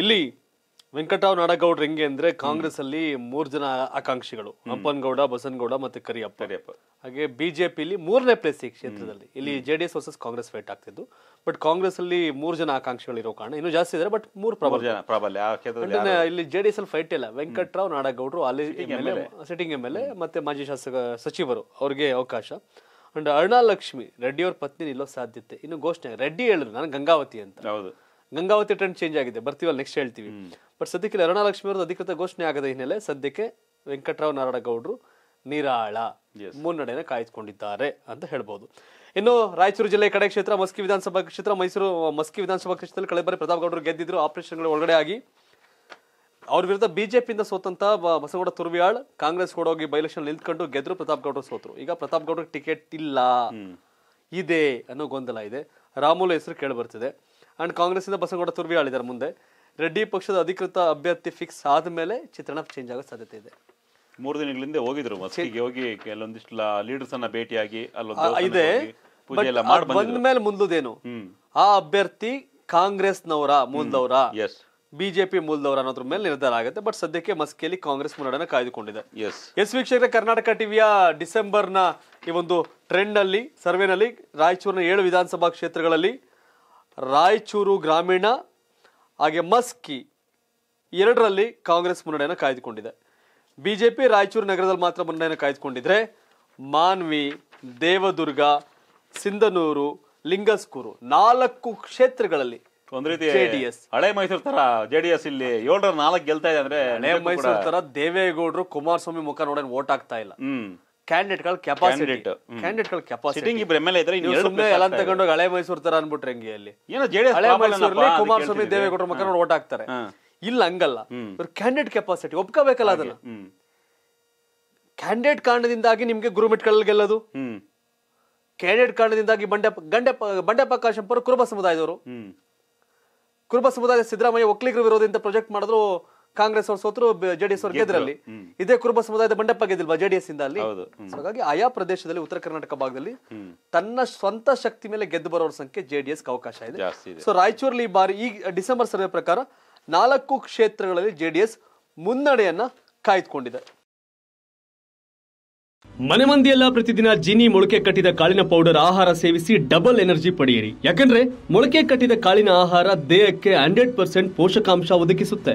ಇಲ್ಲಿ ವೆಂಕಟರಾವ್ ನಾಡಗೌಡ್ರು ಹೆಂಗೆ ಅಂದ್ರೆ ಕಾಂಗ್ರೆಸ್ ಅಲ್ಲಿ ಮೂರ್ ಜನ ಆಕಾಂಕ್ಷಿಗಳು ಬಸನ್ ಗೌಡ ಮತ್ತೆ ಕರಿಯಪ್ಪ ಕರಿಯಪ್ಪ ಹಾಗೆ ಬಿಜೆಪಿಲಿ ಮೂರನೇ ಪ್ಲೇಸ್ ಈ ಕ್ಷೇತ್ರದಲ್ಲಿ ಇಲ್ಲಿ J D S versus Congress fight ಆಗ್ತಿದ್ದು ಬಟ್ ಕಾಂಗ್ರೆಸ್ ಅಲ್ಲಿ ಮೂರ್ ಜನ ಆಕಾಂಕ್ಷಿಗಳು ಇರೋ ಕಾರಣ ಇನ್ನು ಜಾಸ್ತಿ ಇದ್ದಾರೆ ಬಟ್ ಮೂರು ಪ್ರಬಲ ಪ್ರಾಬಲ್ಯ ಇಲ್ಲಿ ಜೆ ಡಿ ಎಸ್ ಅಲ್ಲಿ ಫೈಟ್ ಇಲ್ಲ ವೆಂಕಟರಾವ್ ನಾಡಗೌಡರು ಅಲ್ಲಿ ಸಿಟಿಂಗ್ ಎಂ ಎಲ್ ಎ ಮತ್ತೆ ಮಾಜಿ ಶಾಸಕ ಸಚಿವರು ಅವ್ರಿಗೆ ಅವಕಾಶ ಅಂಡ್ ರೆಡ್ಡಿ ಅವ್ರ ಪತ್ನಿ ನಿಲ್ಲೋ ಸಾಧ್ಯತೆ ಇನ್ನು ಘೋಷಣೆ ರೆಡ್ಡಿ ಹೇಳಿದ್ರು ನಾನು ಗಂಗಾವತಿ ಅಂತ ಹೌದು ಗಂಗಾವತಿ ಟ್ರೆಂಡ್ ಚೇಂಜ್ ಆಗಿದೆ ಬರ್ತೀವಲ್ಲ ನೆಕ್ಸ್ಟ್ ಹೇಳ್ತೀವಿ ಬಟ್ ಸದ್ಯಕ್ಕೆ ಅರುಣಾಲಕ್ಷ್ಮಿ ಅವರದ್ದು ಅಧಿಕೃತ ಘೋಷಣೆ ಆಗದ ಹಿನ್ನೆಲೆ ಸದ್ಯಕ್ಕೆ ವೆಂಕಟರಾವ್ ನಾರಾಯಣಗೌಡರು ನಿರಾಳ ಮುನ್ನಡೆಯನ್ನು ಕಾಯ್ದುಕೊಂಡಿದ್ದಾರೆ ಅಂತ ಹೇಳ್ಬೋದು ಇನ್ನು ರಾಯಚೂರು ಜಿಲ್ಲೆ ಕಡೆ ಕ್ಷೇತ್ರ ಮಸ್ಕಿ ವಿಧಾನಸಭಾ ಕ್ಷೇತ್ರ ಮೈಸೂರು ಮಸ್ಕಿ ವಿಧಾನಸಭಾ ಕ್ಷೇತ್ರದಲ್ಲಿ ಕಳೆಬಾರಿ ಪ್ರತಾಪ್ ಗೌಡರು ಗೆದ್ದಿದ್ರು ಆಪರೇಷನ್ಗಳ ಒಳಗಡೆ ಆಗಿ ಅವ್ರ ವಿರುದ್ಧ ಬಿಜೆಪಿಯಿಂದ ಸೋತಂತ ಬಸಗೌಡ ತುರ್ವಿಯಾಳ್ ಕಾಂಗ್ರೆಸ್ ಹೋಗಿ ಬೈಲೆಕ್ಷನ್ ನಿಂತ್ಕೊಂಡು ಗೆದ್ರು ಪ್ರತಾಪ್ ಗೌಡರು ಸೋತರು ಈಗ ಪ್ರತಾಪ್ ಗೌಡರ್ ಟಿಕೆಟ್ ಇಲ್ಲ ಇದೆ ಅನ್ನೋ ಗೊಂದಲ ಇದೆ ರಾಮುಲು ಹೆಸರು ಕೇಳಿ ಬರ್ತಿದೆ ಆ್ಯಂಡ್ ಕಾಂಗ್ರೆಸ್ಸಿಂದ ಬಸನಗೌಡ ತುರ್ವಿ ಆಳಿದ್ದಾರೆ ಮುಂದೆ ರೆಡ್ಡಿ ಪಕ್ಷದ ಅಧಿಕೃತ ಅಭ್ಯರ್ಥಿ ಫಿಕ್ಸ್ ಆದ ಮೇಲೆ ಚಿತ್ರಣ ಚೇಂಜ್ ಆಗೋ ಸಾಧ್ಯತೆ ಇದೆ ಮೂರು ದಿನಗಳಿಂದ ಹೋಗಿದ್ರು ಮಸ್ಕಿಗೆ ಹೋಗಿ ಕೆಲವೊಂದಿಷ್ಟು ಲೀಡರ್ಸ್ ಅನ್ನ ಭೇಟಿಯಾಗಿ ಇದೆ ಬಂದ್ಮೇಲೆ ಆ ಅಭ್ಯರ್ಥಿ ಕಾಂಗ್ರೆಸ್ನವರ ಮೂಲದವರ ಬಿಜೆಪಿ ಮೂಲದವರ ಅನ್ನೋದ್ರ ಮೇಲೆ ನಿರ್ಧಾರ ಆಗುತ್ತೆ ಬಟ್ ಸದ್ಯಕ್ಕೆ ಮಸ್ಕಿಯಲ್ಲಿ ಕಾಂಗ್ರೆಸ್ ಮುನ್ನಡೆಯನ್ನು ಕಾಯ್ದುಕೊಂಡಿದೆ ಎಸ್ ವೀಕ್ಷಕರ ಕರ್ನಾಟಕ ಟಿವಿಯ ಡಿಸೆಂಬರ್ನ ಈ ಒಂದು ಟ್ರೆಂಡ್ ಅಲ್ಲಿ ಸರ್ವೆನಲ್ಲಿ ರಾಯಚೂರಿನ ಏಳು ವಿಧಾನಸಭಾ ಕ್ಷೇತ್ರಗಳಲ್ಲಿ ರಾಯಚೂರು ಗ್ರಾಮೀಣ ಹಾಗೆ ಮಸ್ಕಿ ಎರಡರಲ್ಲಿ ಕಾಂಗ್ರೆಸ್ ಮುನ್ನಡೆಯನ್ನು ಕಾಯ್ದುಕೊಂಡಿದೆ ಬಿಜೆಪಿ ರಾಯಚೂರು ನಗರದಲ್ಲಿ ಮಾತ್ರ ಮುನ್ನಡೆಯನ್ನು ಕಾಯ್ದುಕೊಂಡಿದ್ರೆ ಮಾನ್ವಿ ದೇವದುರ್ಗ ಸಿಂಧನೂರು ಲಿಂಗಸ್ಕೂರು ನಾಲ್ಕು ಕ್ಷೇತ್ರಗಳಲ್ಲಿ ಒಂದ್ ರೀತಿ ಜೆಡಿಎಸ್ ಹಳೆ ಮೈಸೂರು ತರ ಜೆಡಿಎಸ್ ಇಲ್ಲಿ ಏಳರ ನಾಲ್ಕು ಗೆಲ್ತಾ ಇದೆ ಅಂದ್ರೆ ಹಳೆ ಮೈಸೂರು ತರ ದೇವೇಗೌಡರು ಕುಮಾರಸ್ವಾಮಿ ಮುಖ ನೋಡೋಣ ಓಟ್ ಆಗ್ತಾ ಇಲ್ಲ ಕ್ಯಾಂಡಿಡೇಟ್ಗಳ ಕೆಪಾಸಿಟಿ ಕ್ಯಾಂಡಿಡೇಟ್ಗಳ ಕೆಪಾಸಿಟಿ ಸಿಟ್ಟಿಂಗ್ ಇಬ್ರು ಎಮ್ಎಲ್ಎ ಇದ್ರೆ ಸುಮ್ಮನೆ ಎಲ್ಲ ತಗೊಂಡು ಹಳೆ ಮೈಸೂರು ತರ ಅನ್ಬಿಟ್ರೆ ಹಂಗೆ ಅಲ್ಲಿ ಏನೋ ಜೆಡಿಎಸ್ ಹಳೆ ಮೈಸೂರಲ್ಲಿ ಕುಮಾರಸ್ವಾಮಿ ದೇವೇಗೌಡರ ಮಕ್ಕ ನೋಡಿ ಓಟ್ ಹಾಕ್ತಾರೆ ಇಲ್ಲ ಹಂಗಲ್ಲ ಇವ್ರ ಕ್ಯಾಂಡಿಡೇಟ್ ಕೆಪಾಸಿಟಿ ಒಪ್ಕೋಬೇಕಲ್ಲ ಅದನ್ನ ಕ್ಯಾಂಡಿಡೇಟ್ ಕಾರಣದಿಂದಾಗಿ ನಿಮ್ಗೆ ಗುರುಮಿಟ್ಗಳಲ್ಲಿ ಗೆಲ್ಲೋದು ಕ್ಯಾಂಡಿಡೇಟ್ ಕಾರಣದಿಂದಾಗಿ ಬಂಡೆ ಗಂಡೆ ಬಂಡೆ ಪ್ರಕಾಶಂಪರು ಕುರುಬ ಸಮುದಾಯದವರು ಕುರುಬ ಸಮುದಾಯ ಸಿದ್ದರಾಮಯ್ಯ ಒಕ್ಕಲಿಗರ ವಿರೋಧದಿಂದ ಪ್ರೊಜೆಕ್ಟ್ ಮಾಡಿದ್ರು ಕಾಂಗ್ರೆಸ್ ಅವರು ಸೋತರು ಜೆಡಿಎಸ್ ಅವರು ಗೆದ್ರಲ್ಲಿ ಇದೇ ಕುರುಬ ಸಮುದಾಯದ ಬಂಡಪ್ಪ ಗೆದ್ದಿಲ್ವಾ ಜೆಡಿಎಸ್ ಇಂದ ಅಲ್ಲಿ ಹಾಗಾಗಿ ಆಯಾ ಪ್ರದೇಶದಲ್ಲಿ ಉತ್ತರ ಕರ್ನಾಟಕ ಭಾಗದಲ್ಲಿ ತನ್ನ ಸ್ವಂತ ಶಕ್ತಿ ಮೇಲೆ ಗೆದ್ದು ಬರೋರ ಸಂಖ್ಯೆ ಜೆಡಿಎಸ್ ಅವಕಾಶ ಇದೆ ಸೊ ರಾಯಚೂರಲ್ಲಿ ಈ ಬಾರಿ ಈ ಡಿಸೆಂಬರ್ ಸರ್ವೆ ಪ್ರಕಾರ ನಾಲ್ಕು ಕ್ಷೇತ್ರಗಳಲ್ಲಿ ಜೆಡಿಎಸ್ ಮುನ್ನಡೆಯನ್ನ ಕಾಯ್ದುಕೊಂಡಿದೆ ಮನೆ ಮಂದಿಯೆಲ್ಲ ಪ್ರತಿದಿನ ಜಿನಿ ಮೊಳಕೆ ಕಟ್ಟಿದ ಕಾಳಿನ ಪೌಡರ್ ಆಹಾರ ಸೇವಿಸಿ ಡಬಲ್ ಎನರ್ಜಿ ಪಡೆಯಿರಿ ಯಾಕಂದ್ರೆ ಮೊಳಕೆ ಕಟ್ಟಿದ ಕಾಳಿನ ಆಹಾರ ದೇಹಕ್ಕೆ ಹಂಡ್ರೆಡ್ ಪರ್ಸೆಂಟ್ ಪೋಷಕಾಂಶ ಒದಗಿಸುತ್ತೆ